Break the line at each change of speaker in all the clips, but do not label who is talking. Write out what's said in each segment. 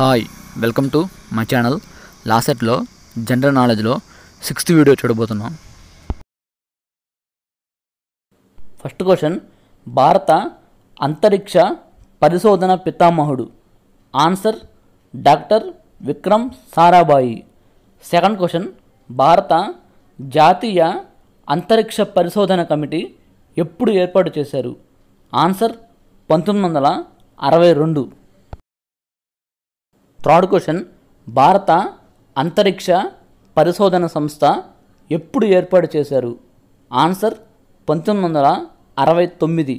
hi welcome to my channel లాసెట్లో general నాలెడ్జ్లో sixth video చూడబోతున్నాం ఫస్ట్ క్వశ్చన్ భారత అంతరిక్ష పరిశోధన పితామహుడు answer doctor Vikram Sarabhai second question భారత జాతీయ అంతరిక్ష పరిశోధన కమిటీ ఎప్పుడు ఏర్పాటు చేశారు ఆన్సర్ పంతొమ్మిది వందల అరవై రెండు థర్డ్ క్వశ్చన్ భారత అంతరిక్ష పరిశోధన సంస్థ ఎప్పుడు ఏర్పాటు చేశారు ఆన్సర్ పంతొమ్మిది వందల అరవై తొమ్మిది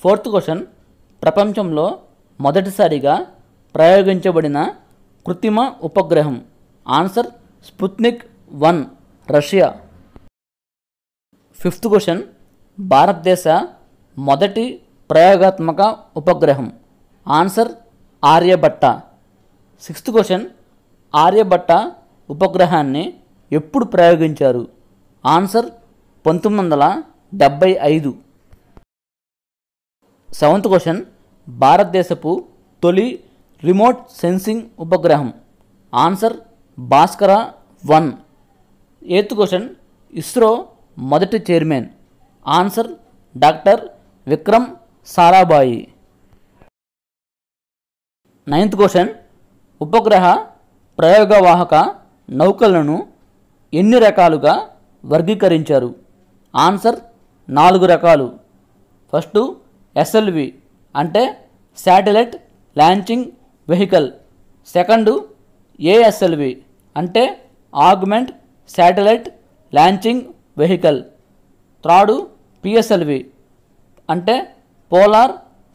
ఫోర్త్ క్వశ్చన్ ప్రపంచంలో మొదటిసారిగా ప్రయోగించబడిన కృత్రిమ ఉపగ్రహం answer Sputnik one Russia fifth question భారతదేశ మొదటి ప్రయోగాత్మక ఉపగ్రహం answer Aryabhata sixth question Aryabhata ఉపగ్రహాన్ని ఎప్పుడు ప్రయోగించారు ఆన్సర్ పంతొమ్మిది వందల డెబ్భై ఐదు సెవెంత్ క్వశ్చన్ భారతదేశపు తొలి రిమోట్ సెన్సింగ్ ఉపగ్రహం answer Bhaskara one eighth question ISRO మొదటి chairman answer doctor Vikram Sarabhai ninth question ఉపగ్రహ ప్రయోగవాహక నౌకలను ఎన్ని రకాలుగా వర్గీకరించారు ఆన్సర్ నాలుగు రకాలు ఫస్ట్ ఎస్ఎల్వి అంటే satellite launching vehicle second ASLV అంటే augment satellite launching vehicle third PSLV అంటే polar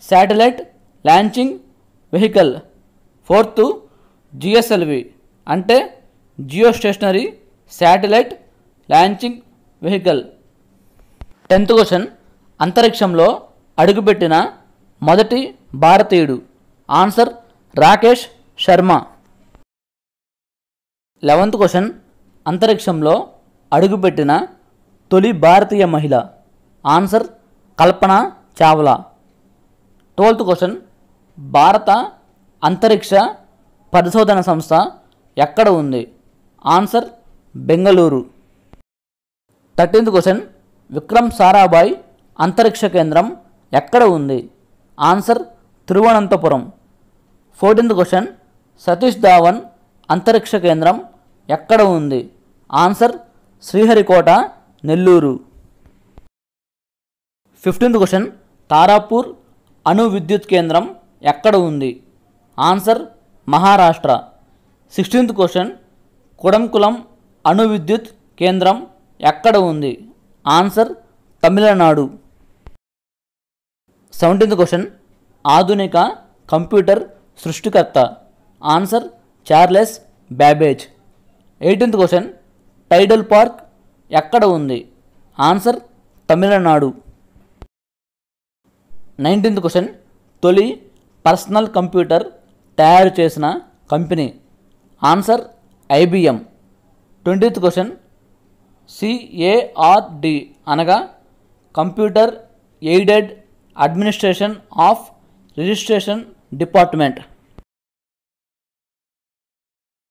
satellite launching vehicle fourth GSLV అంటే geostationary satellite launching vehicle tenth question అంతరిక్షంలో అడుగుపెట్టిన మొదటి భారతీయుడు answer Rakesh Sharma eleventh question అంతరిక్షంలో అడుగుపెట్టిన తొలి భారతీయ మహిళ answer Kalpana Chawla twelfth question భారత అంతరిక్ష పరిశోధన సంస్థ ఎక్కడ ఉంది answer Bengaluru thirteenth question Vikram Sarabhai అంతరిక్ష కేంద్రం ఎక్కడ ఉంది answer Thiruvananthapuram fourteenth question Satish Dhawan అంతరిక్ష కేంద్రం ఎక్కడ ఉంది answer Sriharikota Nellore fifteenth question Tarapur అణు విద్యుత్ కేంద్రం ఎక్కడ ఉంది answer Maharashtra sixteenth question Kudankulam అణు విద్యుత్ కేంద్రం ఎక్కడ ఉంది ఆన్సర్ తమిళనాడు సెవెంటీన్త్ క్వశ్చన్ ఆధునిక కంప్యూటర్ సృష్టికర్త answer Charles Babbage eighteenth question tidal park ఎక్కడ ఉంది ఆన్సర్ తమిళనాడు నైన్టీన్త్ క్వశ్చన్ తొలి పర్సనల్ కంప్యూటర్ తయారు చేసిన company answer IBM twentieth question CARD అనగా computer aided administration of registration department